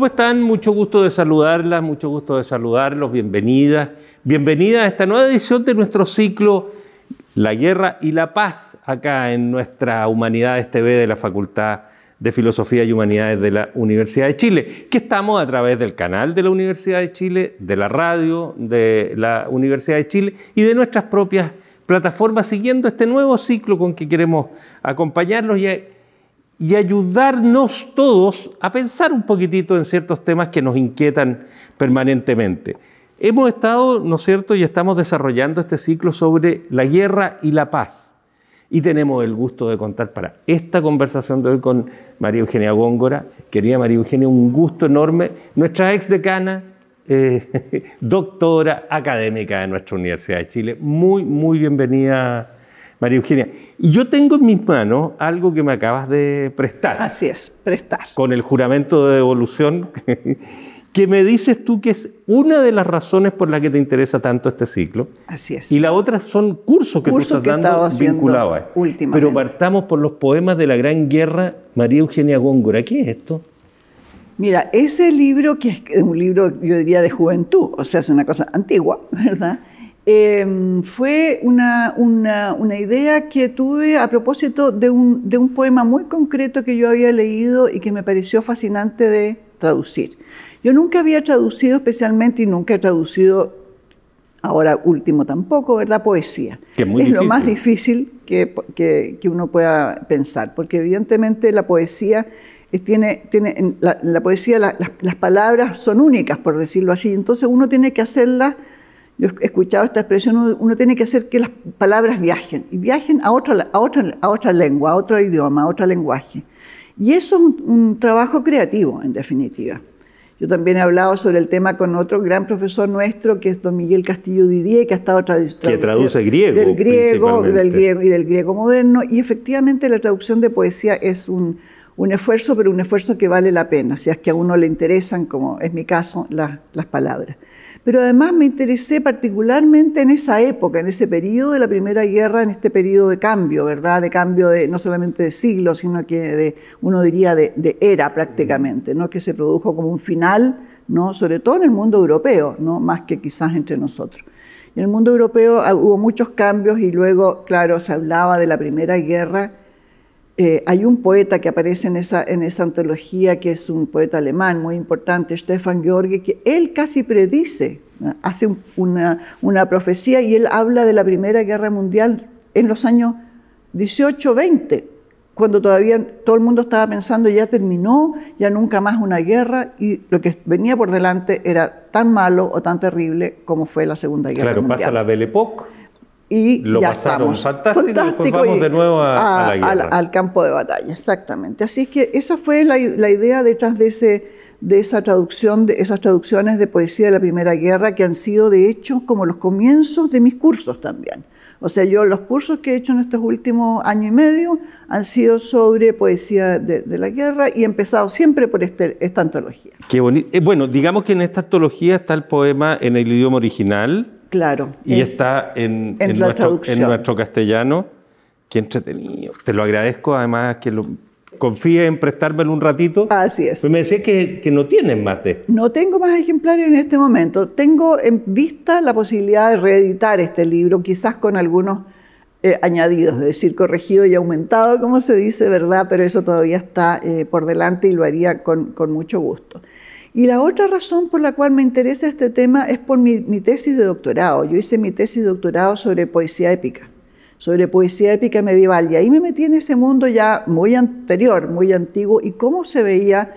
¿Cómo están? Mucho gusto de saludarlas, mucho gusto de saludarlos, bienvenidas, bienvenidas a esta nueva edición de nuestro ciclo La Guerra y la Paz, acá en nuestra Humanidades TV de la Facultad de Filosofía y Humanidades de la Universidad de Chile, que estamos a través del canal de la Universidad de Chile, de la radio de la Universidad de Chile y de nuestras propias plataformas, siguiendo este nuevo ciclo con que queremos acompañarlos y y ayudarnos todos a pensar un poquitito en ciertos temas que nos inquietan permanentemente. Hemos estado, ¿no es cierto?, y estamos desarrollando este ciclo sobre la guerra y la paz. Y tenemos el gusto de contar para esta conversación de hoy con María Eugenia Góngora. Querida María Eugenia, un gusto enorme. Nuestra ex decana, eh, doctora académica de nuestra Universidad de Chile. Muy, muy bienvenida María Eugenia. Y yo tengo en mis manos algo que me acabas de prestar. Así es, prestar. Con el juramento de devolución, que me dices tú que es una de las razones por las que te interesa tanto este ciclo. Así es. Y la otra son cursos que tú estás dando vinculados a esto. Pero partamos por los poemas de la Gran Guerra, María Eugenia Góngora. ¿Qué es esto? Mira, ese libro, que es un libro, yo diría, de juventud, o sea, es una cosa antigua, ¿verdad? Em, fue una, una, idea que tuve a propósito de un, poema muy concreto que yo había leído y que me pareció fascinante de traducir. Yo nunca había traducido especialmente y nunca he traducido, ahora último tampoco, ¿verdad? Poesía. es lo más difícil que, uno pueda pensar, porque evidentemente la poesía tiene, tiene la, poesía las, las palabras son únicas, por decirlo así, entonces uno tiene que hacerlas yo he escuchado esta expresión, uno, tiene que hacer que las palabras viajen, y viajen a otra, a otra, lengua, a otro idioma, a otro lenguaje. Y eso es un, trabajo creativo, en definitiva. Yo también he hablado sobre el tema con otro gran profesor nuestro, que es don Miguel Castillo Didier, que ha estado traduciendo... Que traduce griego. Del griego, del griego y del griego moderno. Y efectivamente la traducción de poesía es un, esfuerzo, pero un esfuerzo que vale la pena, si es que a uno le interesan, como es mi caso, las palabras. Pero además me interesé particularmente en esa época, en ese periodo de la Primera Guerra, en este periodo de cambio, ¿verdad? De cambio de, no solamente de siglo, sino que de, uno diría de, era prácticamente, ¿no? Que se produjo como un final, ¿no? Sobre todo en el mundo europeo, ¿no? Más que quizás entre nosotros. En el mundo europeo ah, hubo muchos cambios y luego, claro, se hablaba de la Primera Guerra eh, hay un poeta que aparece en esa, en esa antología, que es un poeta alemán muy importante, Stefan George, que él casi predice, hace una, una profecía y él habla de la Primera Guerra Mundial en los años 18, 20, cuando todavía todo el mundo estaba pensando ya terminó, ya nunca más una guerra y lo que venía por delante era tan malo o tan terrible como fue la Segunda Guerra Mundial. Claro, pasa la Belle Époque y lo ya pasaron estamos. fantástico, y vamos de nuevo a, la guerra. Al, campo de batalla, exactamente. Así es que esa fue la, idea detrás de, ese, de esa traducción, de esas traducciones de poesía de la Primera Guerra que han sido de hecho como los comienzos de mis cursos también. O sea, yo los cursos que he hecho en estos últimos año y medio han sido sobre poesía de, la guerra y he empezado siempre por este, esta antología. Qué bonito. Eh, bueno, digamos que en esta antología está el poema en el idioma original, Claro. Y está en, en, nuestro, castellano. Qué entretenido. Te lo agradezco, además, que lo, en prestármelo un ratito. Así es. Pues me decías que, no tienes más de No tengo más ejemplares en este momento. Tengo en vista la posibilidad de reeditar este libro, quizás con algunos eh, añadidos, es decir, corregido y aumentado, como se dice, ¿verdad? Pero eso todavía está eh, por delante y lo haría con, con mucho gusto. Y la otra razón por la cual me interesa este tema es por mi, tesis de doctorado. Yo hice mi tesis de doctorado sobre poesía épica, sobre poesía épica medieval. Y ahí me metí en ese mundo ya muy anterior, muy antiguo, y cómo se veía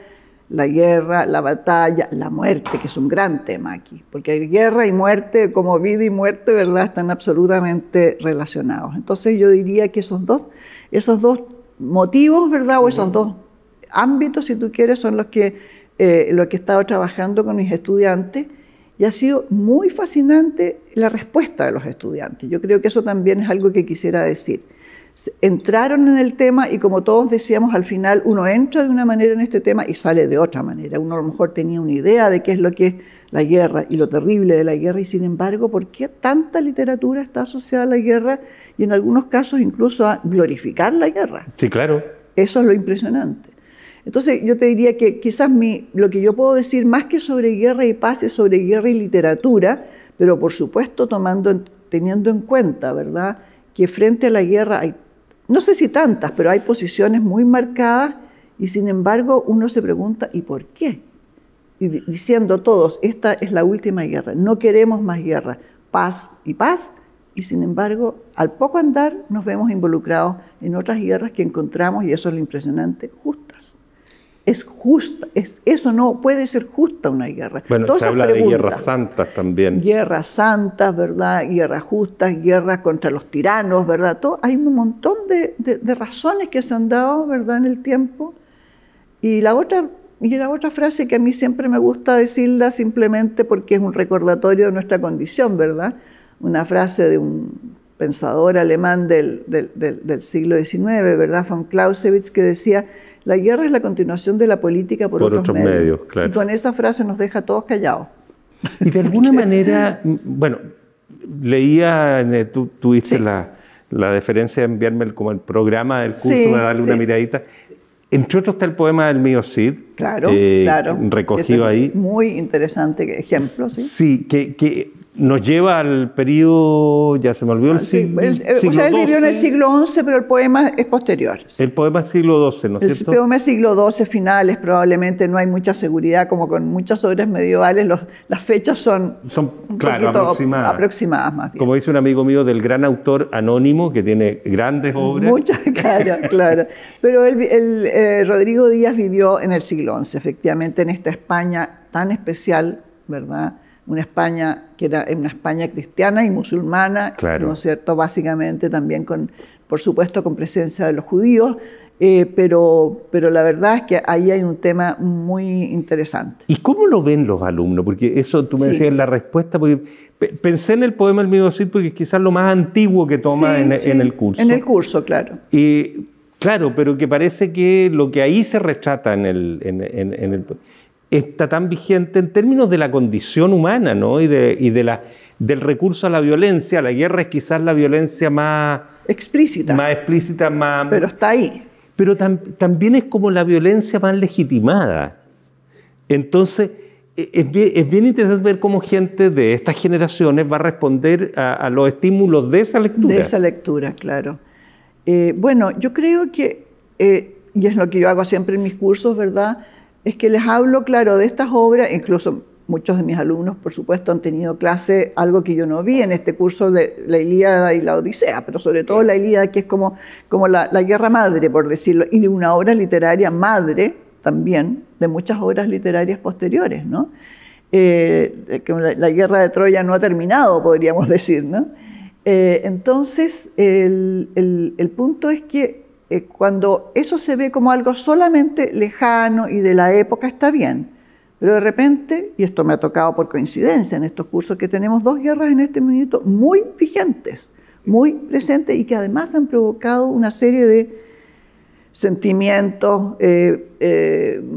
la guerra, la batalla, la muerte, que es un gran tema aquí, porque guerra y muerte, como vida y muerte, ¿verdad?, están absolutamente relacionados. Entonces yo diría que esos dos, esos dos motivos, ¿verdad?, o esos dos ámbitos, si tú quieres, son los que eh, lo que he estado trabajando con mis estudiantes y ha sido muy fascinante la respuesta de los estudiantes. Yo creo que eso también es algo que quisiera decir. Entraron en el tema y como todos decíamos al final, uno entra de una manera en este tema y sale de otra manera. Uno a lo mejor tenía una idea de qué es lo que es la guerra y lo terrible de la guerra y sin embargo, ¿por qué tanta literatura está asociada a la guerra y en algunos casos incluso a glorificar la guerra? Sí, claro. Eso es lo impresionante. Entonces yo te diría que quizás lo que yo puedo decir más que sobre guerra y paz es sobre guerra y literatura, pero por supuesto tomando, teniendo en cuenta, ¿verdad?, que frente a la guerra hay, no sé si tantas, pero hay posiciones muy marcadas y sin embargo uno se pregunta, ¿y por qué? Y diciendo todos, esta es la última guerra, no queremos más guerra, paz y paz, y sin embargo, al poco andar nos vemos involucrados en otras guerras que encontramos, y eso es lo impresionante, justas es justa, es, eso no puede ser justa una guerra. Bueno, se habla de guerras santas también. Guerras santas, ¿verdad? Guerras justas, guerras contra los tiranos, ¿verdad? Todo, hay un montón de, razones que se han dado, ¿verdad?, en el tiempo. Y la otra... Y la otra frase que a mí siempre me gusta decirla simplemente porque es un recordatorio de nuestra condición, ¿verdad? Una frase de un pensador alemán del, del siglo XIX, ¿verdad? Von Clausewitz, que decía, la guerra es la continuación de la política por, otros, medios. Y con esa frase nos deja todos callados. Y de alguna manera, bueno, leía, eh, tú tuviste la, la deferencia de enviarme el, como el programa del curso, me darle una miradita. Entre otros está el poema del mío Cid, claro, eh, claro. recogido ahí. Muy interesante ejemplo, sí. Sí, que, que nos lleva al periodo, ya se me olvidó el ah, eh, siglo, sí, él vivió en el siglo XI, pero el poema es posterior. El poema es siglo XII, ¿no es cierto? El poema es siglo XII finales, probablemente no hay mucha seguridad, como con muchas obras medievales, las fechas son, son claro, aproximadas. Como dice un amigo mío del gran autor anónimo, que tiene grandes obras. Muchas, claro, claro. Pero el, eh, Rodrigo Díaz vivió en el siglo XI, efectivamente, en esta España tan especial, ¿verdad?, una España que era una España cristiana y musulmana, ¿no es cierto? Básicamente también con, por supuesto, con presencia de los judíos, eh, pero, pero la verdad es que ahí hay un tema muy interesante. ¿Y cómo lo ven los alumnos? Porque eso tú me decías decías la respuesta, porque pensé en el poema El mismo sitio, porque es quizás lo más antiguo que toma en, el curso. En el curso, claro. y claro, pero que parece que lo que ahí se retrata en el... En, en, el está tan vigente en términos de la condición humana ¿no? y, de, del recurso a la violencia. La guerra es quizás la violencia más explícita. Más explícita, más... Pero está ahí. Pero también es como la violencia más legitimada. Entonces, e-, es bien, interesante ver cómo gente de estas generaciones va a responder a, los estímulos de esa lectura. De esa lectura, claro. Eh, bueno, yo creo que, eh, y es lo que yo hago siempre en mis cursos, ¿verdad? es que les hablo, claro, de estas obras, incluso muchos de mis alumnos, por supuesto, han tenido clase, algo que yo no vi en este curso de la Ilíada y la Odisea, pero sobre todo la Ilíada, que es como, como la, guerra madre, por decirlo, y una obra literaria madre también de muchas obras literarias posteriores, ¿no? Eh, la, guerra de Troya no ha terminado, podríamos decir, ¿no? Eh, entonces, el punto es que eh, cuando eso se ve como algo solamente lejano y de la época, está bien. Pero de repente, y esto me ha tocado por coincidencia en estos cursos, que tenemos dos guerras en este minuto muy vigentes, muy presentes y que además han provocado una serie de sentimientos eh, eh,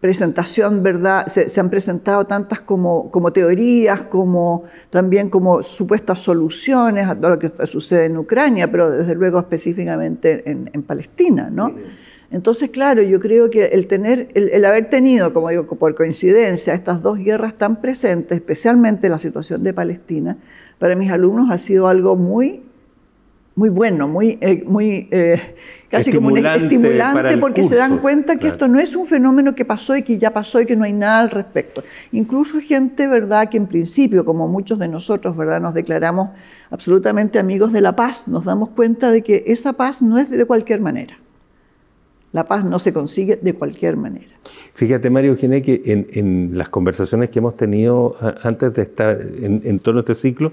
presentación, ¿verdad? Se, han presentado tantas como, como teorías, como también como supuestas soluciones a todo lo que sucede en Ucrania, pero desde luego específicamente en, Palestina, ¿no? Entonces, claro, yo creo que el tener, el, haber tenido, como digo, por coincidencia, estas dos guerras tan presentes, especialmente la situación de Palestina, para mis alumnos ha sido algo muy muy bueno, muy, eh, muy eh, casi como un estimulante porque se dan cuenta que esto no es un fenómeno que pasó y que ya pasó y que no hay nada al respecto. Incluso gente, ¿verdad?, que en principio, como muchos de nosotros, ¿verdad?, nos declaramos absolutamente amigos de la paz, nos damos cuenta de que esa paz no es de cualquier manera. La paz no se consigue de cualquier manera. Fíjate, Mario Eugenia, que en, las conversaciones que hemos tenido antes de estar en, en torno este ciclo,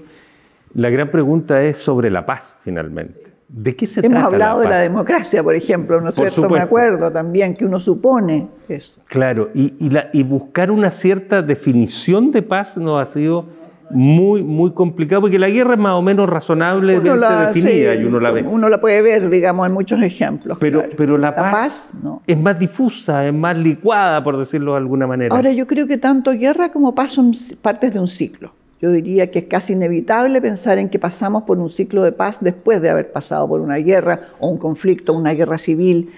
la gran pregunta es sobre la paz, finalmente. ¿De qué se trata Hemos hablado de la democracia, por ejemplo, ¿no es cierto? Me acuerdo también que uno supone eso. Claro, y, buscar una cierta definición de paz no ha sido muy, muy complicado, porque la guerra es más o menos razonable definida y uno la ve. Uno la puede ver, digamos, en muchos ejemplos. Pero, pero la, paz, es más difusa, es más licuada, por decirlo de alguna manera. Ahora, yo creo que tanto guerra como paz son partes de un ciclo. Yo diría que es casi inevitable pensar en que pasamos por un ciclo de paz después de haber pasado por una guerra o un conflicto, una guerra civil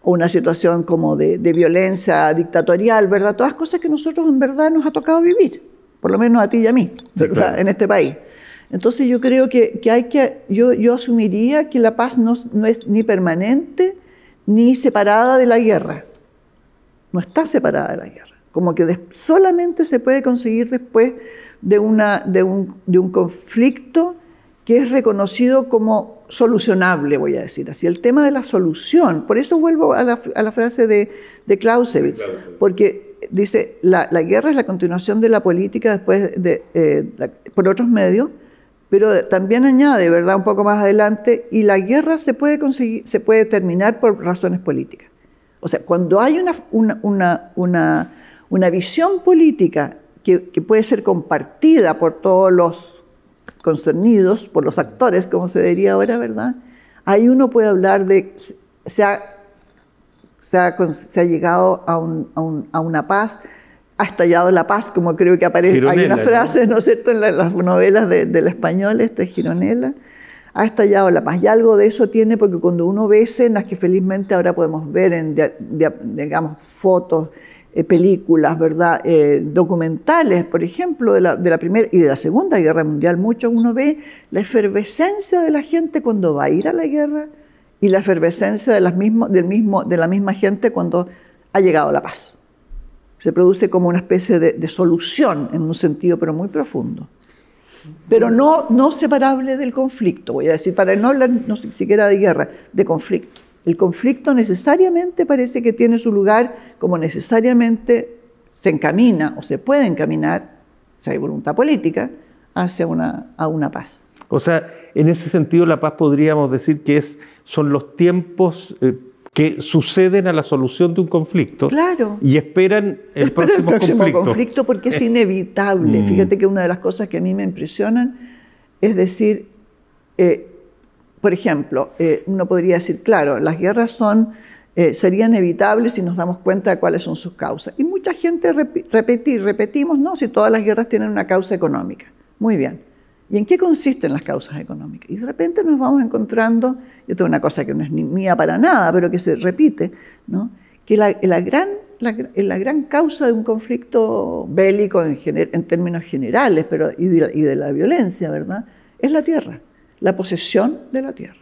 o una situación como de, violencia dictatorial, ¿verdad? Todas cosas que nosotros en verdad nos ha tocado vivir, por lo menos a ti y a mí, ¿verdad? En este país. Entonces yo creo que, hay que, yo, yo, asumiría que la paz no es ni permanente ni separada de la guerra. No está separada de la guerra. Como que solamente se puede conseguir después de, una, de, un, conflicto que es reconocido como solucionable, voy a decir así, el tema de la solución. Por eso vuelvo a la, frase de, de Clausewitz, porque dice, la, guerra es la continuación de la política después de, eh, por otros medios, pero también añade, ¿verdad?, un poco más adelante, y la guerra se puede, conseguir, se puede terminar por razones políticas. O sea, cuando hay una, una, una visión política que, puede ser compartida por todos los concernidos, por los actores, como se diría ahora, ¿verdad? Ahí uno puede hablar de, se ha, se ha, llegado a, una paz, ha estallado la paz, como creo que aparece. Hay una frase, ¿no es cierto?, en las novelas del español, este Gironela, Ha estallado la paz. Y algo de eso tiene, porque cuando uno ve escenas que felizmente ahora podemos ver en, digamos, fotos eh, películas, ¿verdad? Eh, documentales, por ejemplo, de la, de la, Primera y de la Segunda Guerra Mundial, mucho uno ve la efervescencia de la gente cuando va a ir a la guerra y la efervescencia de, las mismo, del mismo, de la misma gente cuando ha llegado la paz. Se produce como una especie de, de solución en un sentido, pero muy profundo. Pero no, no separable del conflicto, voy a decir, para no hablar no siquiera de guerra, de conflicto. El conflicto necesariamente parece que tiene su lugar como necesariamente se encamina o se puede encaminar, si hay voluntad política, hacia una, a una paz. O sea, en ese sentido la paz podríamos decir que es, son los tiempos eh, que suceden a la solución de un conflicto claro. y esperan el próximo, conflicto. porque es inevitable. Mm. Fíjate que una de las cosas que a mí me impresionan es decir, eh, por ejemplo, eh, uno podría decir, claro, las guerras son, eh, serían evitables si nos damos cuenta de cuáles son sus causas. Y mucha gente repetir, repetimos, no, si todas las guerras tienen una causa económica. Muy bien. ¿Y en qué consisten las causas económicas? Y de repente nos vamos encontrando, y esto es una cosa que no es mía para nada, pero que se repite, ¿no? que la, gran, la, gran causa de un conflicto bélico en, en términos generales pero, y de, y de la violencia, ¿verdad? Es la tierra la posesión de la tierra.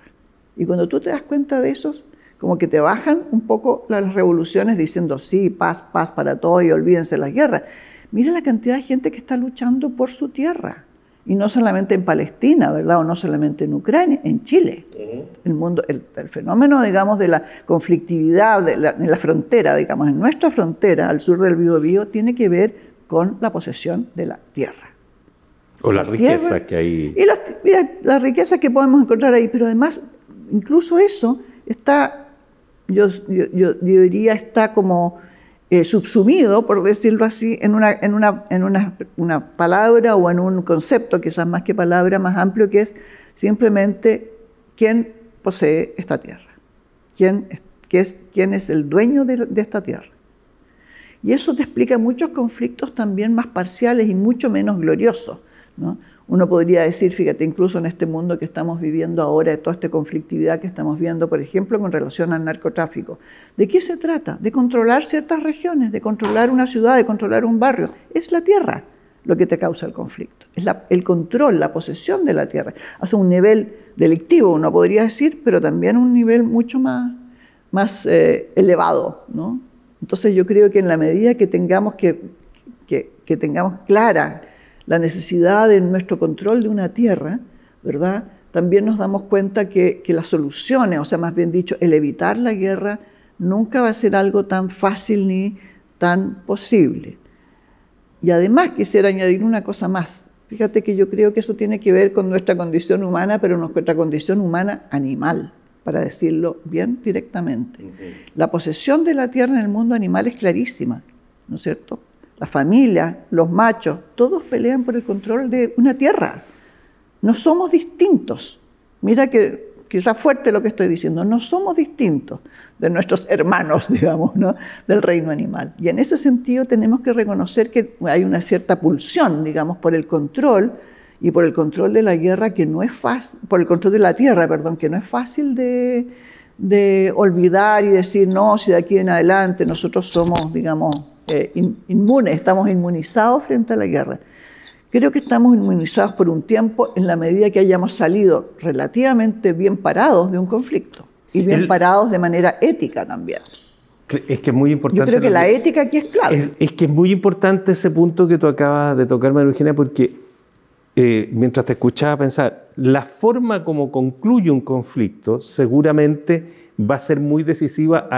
Y cuando tú te das cuenta de eso, como que te bajan un poco las revoluciones diciendo, sí, paz, paz para todo y olvídense de las guerras. Mira la cantidad de gente que está luchando por su tierra. Y no solamente en Palestina, ¿verdad? O no solamente en Ucrania, en Chile. El, mundo, el, fenómeno, digamos, de la conflictividad en la frontera, digamos, en nuestra frontera, al sur del Bío, tiene que ver con la posesión de la tierra. O la, riqueza que hay. Y, las, riquezas riqueza que podemos encontrar ahí, pero además, incluso eso está, yo, yo, yo diría, está como eh, subsumido, por decirlo así, en, una, en, en una, palabra o en un concepto, quizás más que palabra, más amplio, que es simplemente quién posee esta tierra, quién, qué es, quién es el dueño de esta tierra. Y eso te explica muchos conflictos también más parciales y mucho menos gloriosos uno podría decir, fíjate, incluso en este mundo que estamos viviendo ahora, de toda esta conflictividad que estamos viendo, por ejemplo, con relación al narcotráfico. ¿De qué se trata? De controlar ciertas regiones, de controlar una ciudad, de controlar un barrio. Es la tierra lo que te causa el conflicto. Es el control, la posesión de la tierra. Hace un nivel delictivo, uno podría decir, pero también un nivel mucho más, más eh, elevado. Entonces yo creo que en la medida que tengamos, que, que tengamos clara la necesidad de nuestro control de una tierra, ¿verdad? También nos damos cuenta que, las soluciones, o sea, más bien dicho, el evitar la guerra, nunca va a ser algo tan fácil ni tan posible. Y además quisiera añadir una cosa más. Fíjate que yo creo que eso tiene que ver con nuestra condición humana, pero nuestra condición humana animal, para decirlo bien directamente. La posesión de la tierra en el mundo animal es clarísima, ¿no es cierto? la familia, los machos, todos pelean por el control de una tierra. No somos distintos. Mira que quizás fuerte lo que estoy diciendo, no somos distintos de nuestros hermanos, digamos, ¿no? del reino animal. Y en ese sentido tenemos que reconocer que hay una cierta pulsión, digamos, por el control y por el control de la guerra que no es fácil, por el control de la tierra, perdón, que no es fácil de, de olvidar y decir, no, si de aquí en adelante nosotros somos, digamos, eh, inmunes, estamos inmunizados frente a la guerra. Creo que estamos inmunizados por un tiempo en la medida que hayamos salido relativamente bien parados de un conflicto y bien parados de manera ética también. Es que es muy importante. Yo creo que la ética aquí es clave. Es, que es muy importante ese punto que tú acabas de tocar, María Eugenia, porque eh, mientras te escuchaba pensar, la forma como concluye un conflicto seguramente va a ser muy decisiva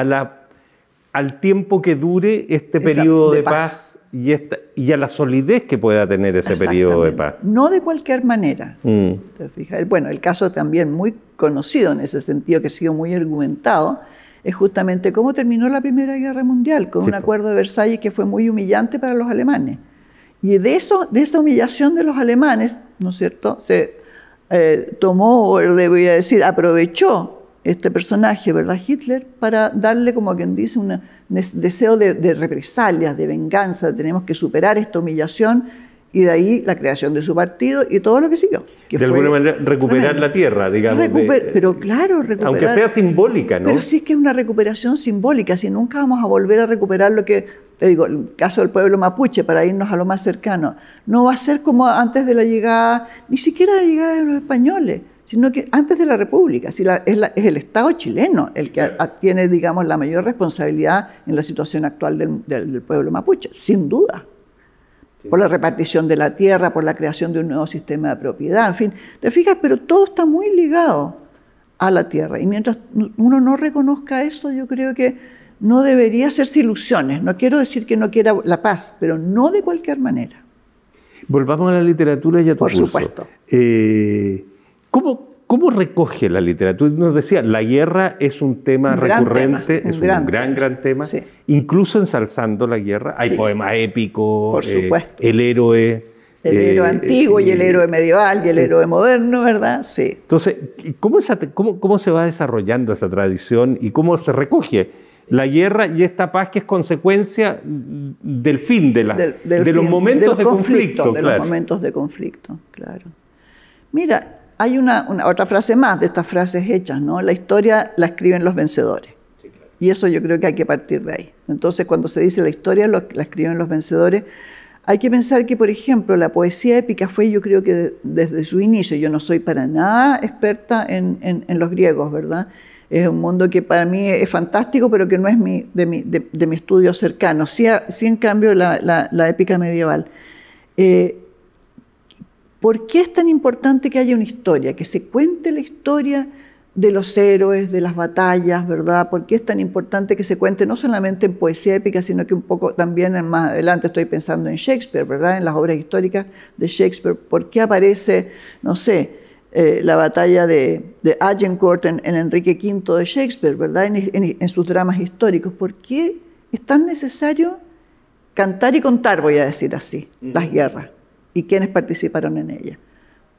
al tiempo que dure este periodo de, paz, y, a la solidez que pueda tener ese periodo de paz. No de cualquier manera. Mm. Bueno, el caso también muy conocido en ese sentido, que ha sido muy argumentado, es justamente cómo terminó la Primera Guerra Mundial, con un acuerdo de Versalles que fue muy humillante para los alemanes. Y de, eso, de esa humillación de los alemanes, ¿no es cierto?, se eh, tomó, o debería voy a decir, aprovechó este personaje, ¿verdad? Hitler, para darle, como quien dice, un deseo de, represalias, de venganza, tenemos que superar esta humillación y de ahí la creación de su partido y todo lo que siguió. de alguna manera, recuperar la tierra, digamos. pero claro, recuperar. Aunque sea simbólica, ¿no? Pero sí es que es una recuperación simbólica, si nunca vamos a volver a recuperar lo que digo, el caso del pueblo mapuche, para irnos a lo más cercano, no va a ser como antes de la llegada, ni siquiera de la llegada de los españoles, sino que antes de la República. Si la, es, el Estado chileno el que tiene, digamos, la mayor responsabilidad en la situación actual del, pueblo mapuche, sin duda por la repartición de la tierra, por la creación de un nuevo sistema de propiedad, en fin, te fijas, pero todo está muy ligado a la tierra. Y mientras uno no reconozca eso, yo creo que no debería hacerse ilusiones. No quiero decir que no quiera la paz, pero no de cualquier manera. Volvamos a la literatura y a tu Por supuesto. Eh, ¿cómo, recoge la literatura? Nos decía, la guerra es un tema recurrente, es un, gran, gran, tema. Incluso ensalzando la guerra, hay poemas épicos, eh, el héroe. El héroe eh, antiguo y el héroe medieval y el héroe moderno, ¿verdad? Sí. Entonces, ¿cómo se va desarrollando esa tradición y cómo se recoge? la guerra y esta paz que es consecuencia del fin de la, de los momentos de, conflicto, de los momentos de conflicto, claro. Mira, hay una, otra frase más de estas frases hechas, ¿no? La historia la escriben los vencedores. Y eso yo creo que hay que partir de ahí. Entonces, cuando se dice la historia la escriben los vencedores, hay que pensar que, por ejemplo, la poesía épica fue, yo creo que desde su inicio, yo no soy para nada experta en los griegos, ¿verdad? Es un mundo que para mí es fantástico, pero que no es de, mi, estudio cercano. Sí, en cambio, la, épica medieval. Eh, ¿Por qué es tan importante que haya una historia, que se cuente la historia de los héroes, de las batallas, ¿verdad? ¿Por qué es tan importante que se cuente no solamente en poesía épica, sino que un poco también más adelante estoy pensando en Shakespeare, ¿verdad? En las obras históricas de Shakespeare. ¿Por qué aparece, no sé, eh, la batalla de, Agincourt en, Enrique V de Shakespeare, ¿verdad? En, sus dramas históricos. ¿Por qué es tan necesario cantar y contar, voy a decir así, las guerras y quienes participaron en ellas?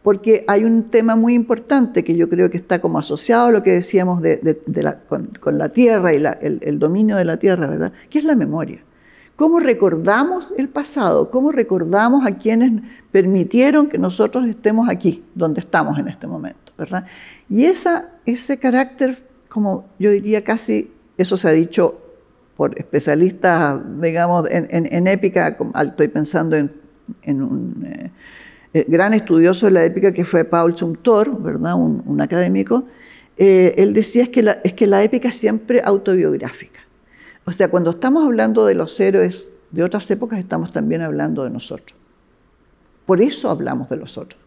Porque hay un tema muy importante que yo creo que está como asociado a lo que decíamos con, la tierra y el, el dominio de la tierra, ¿verdad? Que es la memoria. ¿Cómo recordamos el pasado? ¿Cómo recordamos a quienes permitieron que nosotros estemos aquí, donde estamos en este momento? ¿verdad? Y ese carácter, como yo diría casi, eso se ha dicho por especialistas, digamos, en, épica, estoy pensando en, un eh, eh, gran estudioso de la épica que fue Paul Sumtor, ¿verdad? Un, académico, eh, él decía es que, la, que épica es siempre autobiográfica. O sea, cuando estamos hablando de los héroes de otras épocas, estamos también hablando de nosotros. Por eso hablamos de los otros.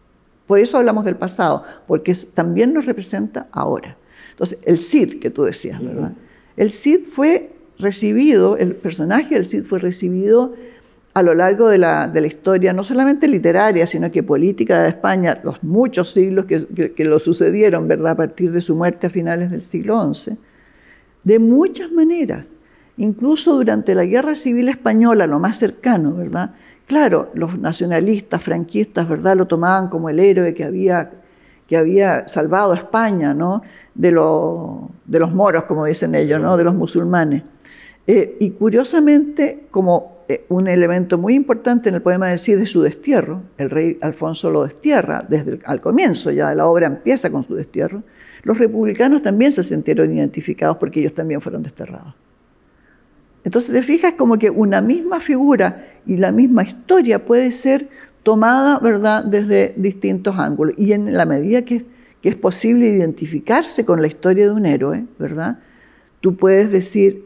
Por eso hablamos del pasado, porque también nos representa ahora. Entonces, el Cid que tú decías, ¿verdad? El Cid fue recibido, el personaje del Cid fue recibido a lo largo de la, historia, no solamente literaria, sino que política de España, los muchos siglos que, que, lo sucedieron, ¿verdad? A partir de su muerte a finales del siglo XI, de muchas maneras incluso durante la Guerra Civil Española, lo más cercano, ¿verdad? Claro, los nacionalistas, franquistas, ¿verdad? Lo tomaban como el héroe que había, que había salvado a España, ¿no? De, los moros, como dicen ellos, ¿no? De los musulmanes. Eh, y curiosamente, como eh, un elemento muy importante en el poema del Cid es su destierro, el rey Alfonso lo destierra, desde el, al comienzo ya la obra empieza con su destierro, los republicanos también se sintieron identificados porque ellos también fueron desterrados. Entonces te fijas como que una misma figura y la misma historia puede ser tomada, ¿verdad?, desde distintos ángulos. Y en la medida que, es posible identificarse con la historia de un héroe, ¿verdad?, tú puedes decir,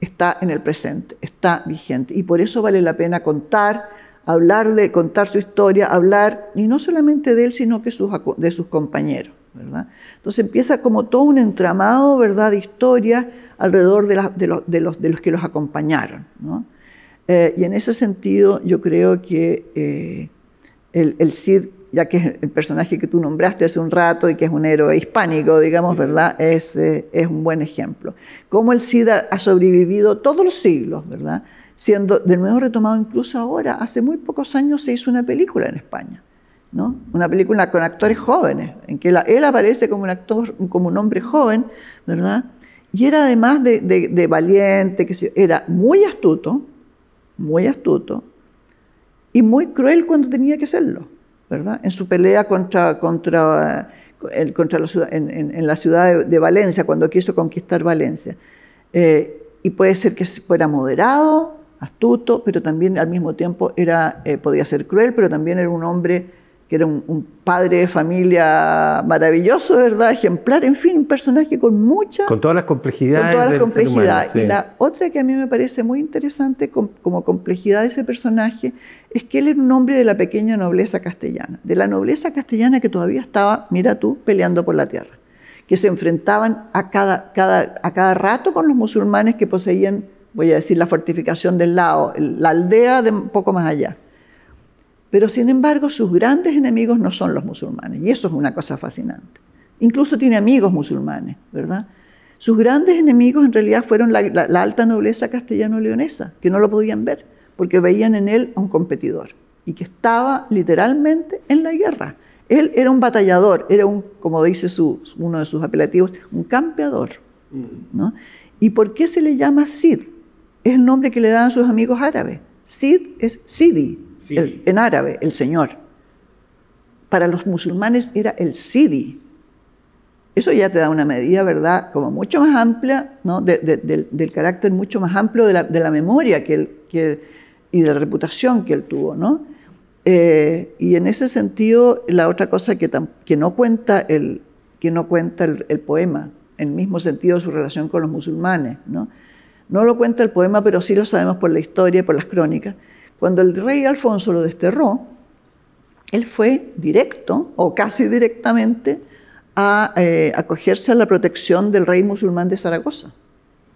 está en el presente, está vigente. Y por eso vale la pena contar, hablar de, contar su historia, hablar, y no solamente de él, sino que sus, de sus compañeros. Entonces empieza como todo un entramado, ¿verdad?, de historia alrededor de, los, que los acompañaron, eh, y en ese sentido yo creo que eh, el, Cid, ya que es el personaje que tú nombraste hace un rato y que es un héroe hispánico, digamos, ¿verdad?, es, eh, es un buen ejemplo. Cómo el Cid ha, sobrevivido todos los siglos, ¿verdad?, siendo de nuevo retomado incluso ahora, hace muy pocos años se hizo una película en España una película con actores jóvenes, en que él aparece como un actor, como un hombre joven, ¿verdad? Y era además de, valiente, que era muy astuto, muy astuto, y muy cruel cuando tenía que serlo, ¿verdad? En su pelea contra, contra, el, contra la en, la ciudad de, Valencia, cuando quiso conquistar Valencia. Eh, y puede ser que fuera moderado, astuto, pero también al mismo tiempo era, eh, podía ser cruel, pero también era un hombre que era un, padre de familia maravilloso, ¿verdad? Ejemplar, en fin, un personaje con muchas... Con todas las complejidades. Con todas las complejidades. Y la otra que a mí me parece muy interesante como complejidad de ese personaje es que él era un hombre de la pequeña nobleza castellana, de la nobleza castellana que todavía estaba, mira tú, peleando por la tierra, que se enfrentaban a cada, cada, a cada rato con los musulmanes que poseían, voy a decir, la fortificación del lado, la aldea de poco más allá. Pero sin embargo, sus grandes enemigos no son los musulmanes, y eso es una cosa fascinante. Incluso tiene amigos musulmanes, ¿verdad? Sus grandes enemigos en realidad fueron la, alta nobleza castellano-leonesa, que no lo podían ver, porque veían en él a un competidor, y que estaba literalmente en la guerra. Él era un batallador, era un, como dice uno de sus apelativos, un campeador. Mm. ¿Y por qué se le llama Sid? Es el nombre que le dan sus amigos árabes. Sid es Sidi, en árabe, el Señor. Para los musulmanes era el Sidi. Eso ya te da una medida, ¿verdad? Como mucho más amplia, ¿no? del, carácter mucho más amplio de la, memoria que él, y de la reputación que él tuvo, ¿no? Eh, y en ese sentido, la otra cosa que, que no cuenta, el, que no cuenta el, el, poema, en el mismo sentido de su relación con los musulmanes, ¿no? No lo cuenta el poema, pero sí lo sabemos por la historia y por las crónicas, cuando el rey Alfonso lo desterró, él fue directo o casi directamente a eh, acogerse a la protección del rey musulmán de Zaragoza,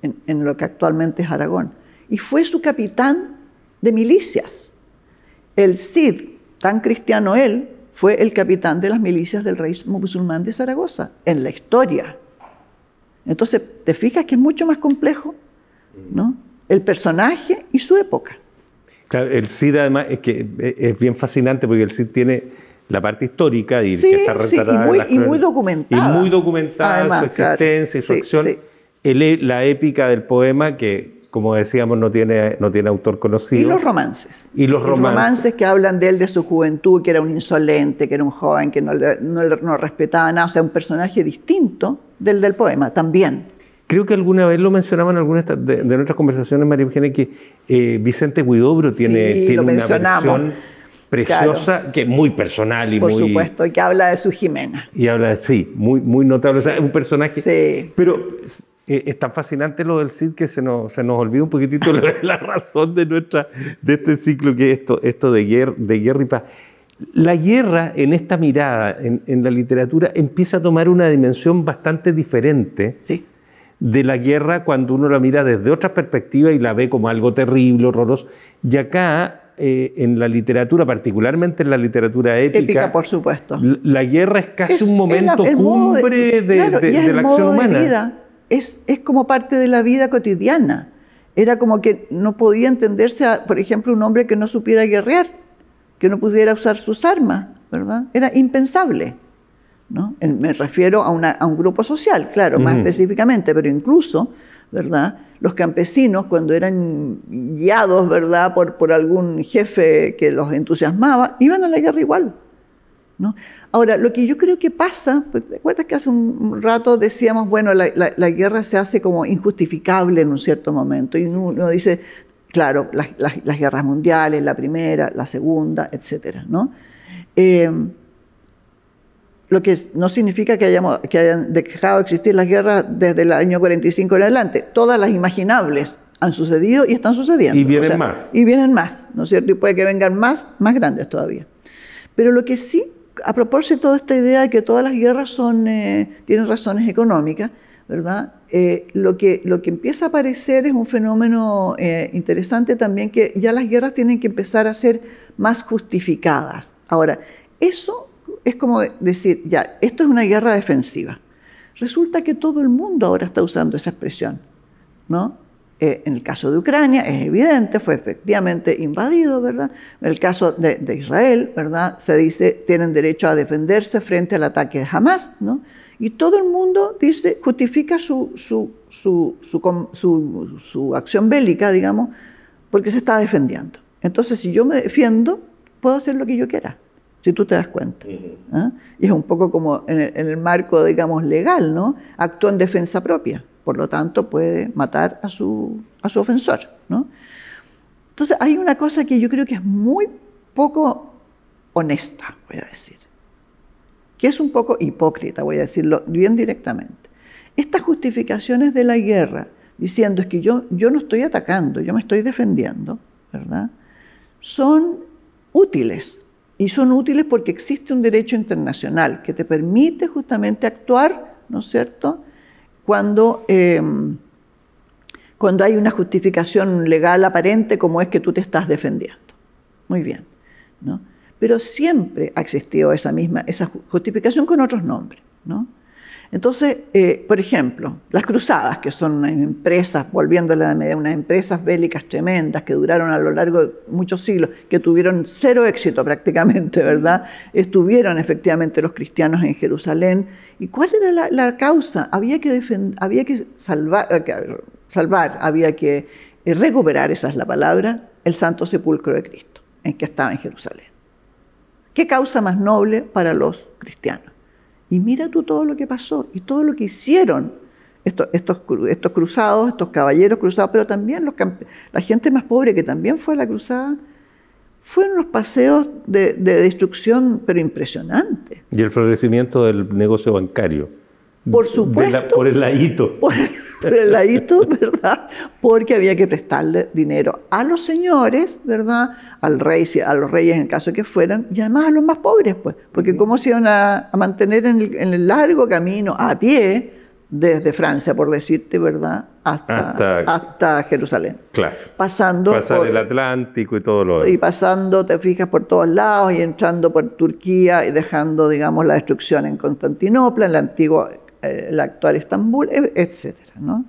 en, en lo que actualmente es Aragón, y fue su capitán de milicias. El Cid, tan cristiano él, fue el capitán de las milicias del rey musulmán de Zaragoza en la historia. Entonces, ¿te fijas que es mucho más complejo? ¿no? El personaje y su época. Claro, el CID además es que eh, es bien fascinante porque el CID tiene la parte histórica y está retratada y, muy, documentada. Y muy documentada su existencia y su acción. E, la épica del poema que, como decíamos, no tiene, no tiene autor conocido. Y los romances. Y los romances. romances que hablan de él, de su juventud, que era un insolente, que era un joven, que no, no, no respetaba nada. O sea, un personaje distinto del del poema también. Creo que alguna vez lo mencionaban en algunas de, nuestras conversaciones, María Eugenia, que eh, Vicente Guidobro tiene, tiene una versión preciosa, que es muy personal y Por muy... Por supuesto, que habla de su Jimena. Y habla de, sí, muy, muy notable, es un personaje... Pero eh, es tan fascinante lo del Cid que se nos, se nos olvida un poquitito la, razón de, nuestra, de este ciclo, que es esto, esto de, guerra, de guerra y paz. La guerra, en esta mirada, en, en la literatura, empieza a tomar una dimensión bastante diferente. Sí de la guerra cuando uno la mira desde otra perspectiva y la ve como algo terrible, horroroso. Y acá, eh, en la literatura, particularmente en la literatura épica, por supuesto. La, guerra es casi un momento cumbre de, la acción humana. Vida. Es, como parte de la vida cotidiana. Era como que no podía entenderse, por ejemplo, un hombre que no supiera guerrear, que no pudiera usar sus armas, ¿verdad? Era impensable. Me refiero a, un grupo social, claro, más específicamente, pero incluso, ¿verdad? Los campesinos, cuando eran guiados, ¿verdad?, por, algún jefe que los entusiasmaba, iban a la guerra igual. Ahora, lo que yo creo que pasa, pues, ¿te acuerdas que hace un rato decíamos, bueno, la, guerra se hace como injustificable en un cierto momento, y uno dice, claro, las, guerras mundiales, la primera, la segunda, etcétera, ¿no? Eh, lo que no significa que, hayamos, que hayan dejado de existir las guerras desde el año 45 en adelante. Todas las imaginables han sucedido y están sucediendo. Y vienen más. Y vienen más, ¿no es cierto? Y puede que vengan más, más grandes todavía. Pero lo que sí, a propósito de esta idea de que todas las guerras son, eh, tienen razones económicas, ¿verdad? Eh, lo, que, lo que empieza a aparecer es un fenómeno eh, interesante también, que ya las guerras tienen que empezar a ser más justificadas. Ahora, eso es como decir, ya, esto es una guerra defensiva. Resulta que todo el mundo ahora está usando esa expresión, ¿no? Eh, en el caso de Ucrania es evidente, fue efectivamente invadido, ¿verdad? En el caso de, Israel, ¿verdad? Se dice, tienen derecho a defenderse frente al ataque de Hamas, ¿no? Y todo el mundo justifica su acción bélica, digamos, porque se está defendiendo. Entonces, si yo me defiendo, puedo hacer lo que yo quiera si tú te das cuenta. ¿ah? Y es un poco como en el, marco, digamos, legal, ¿no? Actúa en defensa propia, por lo tanto puede matar a su, a su ofensor, ¿no? Entonces hay una cosa que yo creo que es muy poco honesta, voy a decir, que es un poco hipócrita, voy a decirlo bien directamente. Estas justificaciones de la guerra, diciendo es que yo, yo no estoy atacando, yo me estoy defendiendo, ¿verdad? Son útiles y son útiles porque existe un derecho internacional que te permite justamente actuar, ¿no es cierto?, cuando, em, cuando hay una justificación legal aparente como es que tú te estás defendiendo. Muy bien. ¿no? Pero siempre ha existido esa misma esa justificación con otros nombres. ¿no? Entonces, eh, por ejemplo, las cruzadas, que son unas empresas, volviéndole a la media, unas empresas bélicas tremendas que duraron a lo largo de muchos siglos, que tuvieron cero éxito prácticamente, ¿verdad? Estuvieron efectivamente los cristianos en Jerusalén. ¿Y cuál era la, causa? Había que, había que salvar, eh, salvar, había que eh, recuperar, esa es la palabra, el santo sepulcro de Cristo, en que estaba en Jerusalén. ¿Qué causa más noble para los cristianos? Y mira tú todo lo que pasó y todo lo que hicieron estos, estos, estos cruzados, estos caballeros cruzados, pero también los la gente más pobre que también fue a la cruzada. Fueron unos paseos de, de destrucción, pero impresionantes. Y el florecimiento del negocio bancario. Por supuesto. por el ladito. Por, el ladito, ¿verdad? Porque había que prestarle dinero a los señores, ¿verdad? Al rey, a los reyes en caso que fueran, y además a los más pobres, pues. Porque cómo se iban a, mantener en el, largo camino a pie desde Francia, por decirte, ¿verdad? Hasta, hasta, Jerusalén. Claro. Pasando Pasar el Atlántico y todo lo demás. Y pasando, te fijas, por todos lados y entrando por Turquía y dejando, digamos, la destrucción en Constantinopla, en la antigua el eh, actual Estambul, e, etcétera ¿no?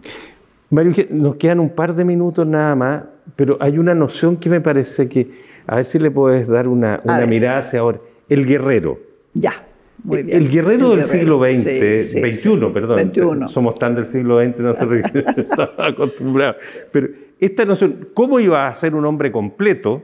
Mario, nos quedan un par de minutos nada más, pero hay una noción que me parece que, a ver si le puedes dar una, mirada hacia ahora, el guerrero. Ya. Muy bien. El guerrero del siglo XX, 21 perdón. Somos tan del siglo XX, no se estamos acostumbrado Pero esta noción, ¿cómo iba a ser un hombre completo?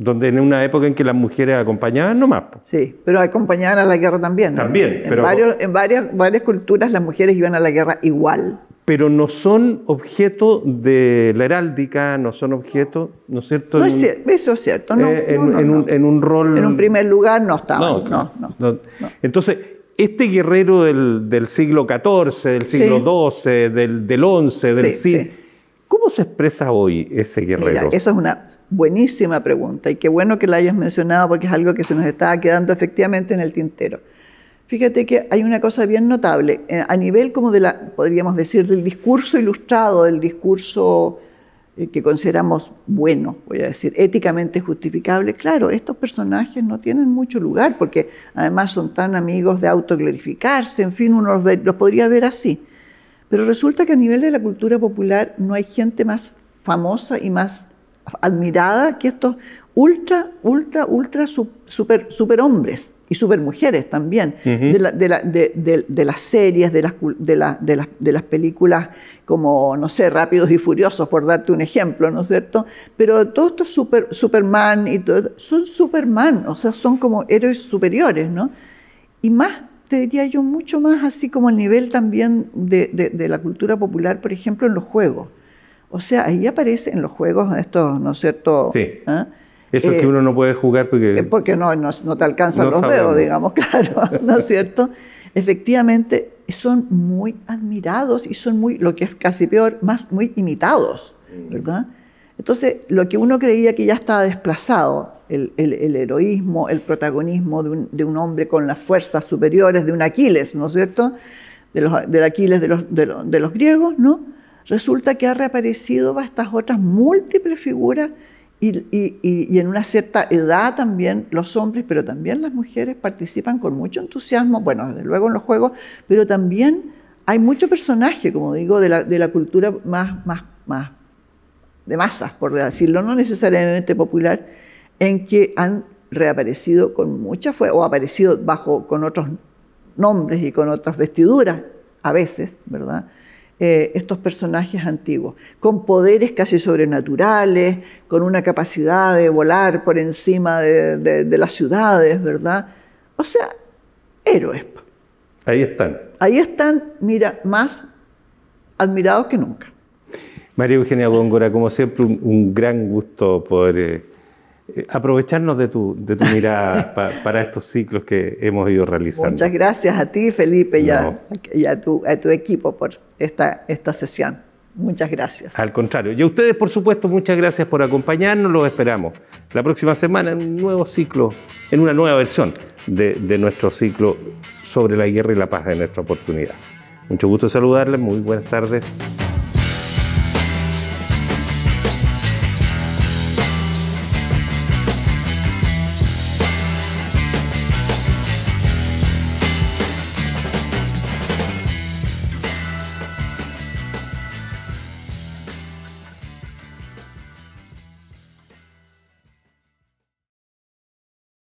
donde en una época en que las mujeres acompañaban nomás. Sí, pero acompañaban a la guerra también. También, pero... En, varios, en varias, varias culturas las mujeres iban a la guerra igual. Pero no son objeto de la heráldica, no son objeto, ¿no es cierto? No es cierto, eso es cierto. No, eh, en, un, rol... En un primer lugar no estaban, no, no. Entonces, este guerrero del, siglo XIV, del siglo XII, del, XI, del sí, ¿Cómo se expresa hoy ese guerrero? esa es una buenísima pregunta y qué bueno que la hayas mencionado porque es algo que se nos está quedando efectivamente en el tintero. Fíjate que hay una cosa bien notable eh, a nivel como de la, podríamos decir, del discurso ilustrado, del discurso eh, que consideramos bueno, voy a decir, éticamente justificable. Claro, estos personajes no tienen mucho lugar porque además son tan amigos de autoglorificarse, en fin, uno los podría ver así. Pero resulta que a nivel de la cultura popular no hay gente más famosa y más admirada que estos ultra, ultra, ultra super, super hombres y super mujeres también, de, las series, de las, las, de las películas como, no sé, Rápidos y Furiosos, por darte un ejemplo, ¿no es cierto? Pero todos estos Superman y todo, son Superman, o sea, son como héroes superiores, ¿no? Y más te diría yo, mucho más así como el nivel también de, la cultura popular, por ejemplo, en los juegos. O sea, ahí aparece en los juegos estos, ¿no es cierto? Sí. ¿Ah? Eso que eh, uno no puede jugar porque... Eh, porque no, no, te alcanzan los dedos, digamos, claro, ¿no es cierto? Efectivamente, son muy admirados y son muy, lo que es casi peor, más muy imitados, ¿verdad? Entonces, lo que uno creía que ya estaba desplazado el, heroísmo, el protagonismo de un, hombre con las fuerzas superiores de un Aquiles, ¿no es cierto? del Aquiles de los, griegos, ¿no? Resulta que ha reaparecido estas otras múltiples figuras y, en una cierta edad también los hombres, pero también las mujeres participan con mucho entusiasmo, bueno, desde luego en los juegos, pero también hay mucho personaje, como digo, de la, de la cultura más, más, más de masas, por decirlo, no necesariamente popular, en que han reaparecido con mucha fuerza, o aparecido bajo, con otros nombres y con otras vestiduras, a veces, ¿verdad? Eh, estos personajes antiguos, con poderes casi sobrenaturales, con una capacidad de volar por encima de, las ciudades, ¿verdad? O sea, héroes. Ahí están. Ahí están, mira, más admirados que nunca. María Eugenia Góngora, como siempre, un, gran gusto poder eh, eh, aprovecharnos de tu, de tu mirada para estos ciclos que hemos ido realizando. Muchas gracias a ti, Felipe, y, a, a, tu, equipo por esta, esta sesión. Muchas gracias. Al contrario. Y a ustedes, por supuesto, muchas gracias por acompañarnos. Los esperamos la próxima semana en un nuevo ciclo, en una nueva versión de, de nuestro ciclo sobre la guerra y la paz de nuestra oportunidad. Mucho gusto saludarles. Muy buenas tardes.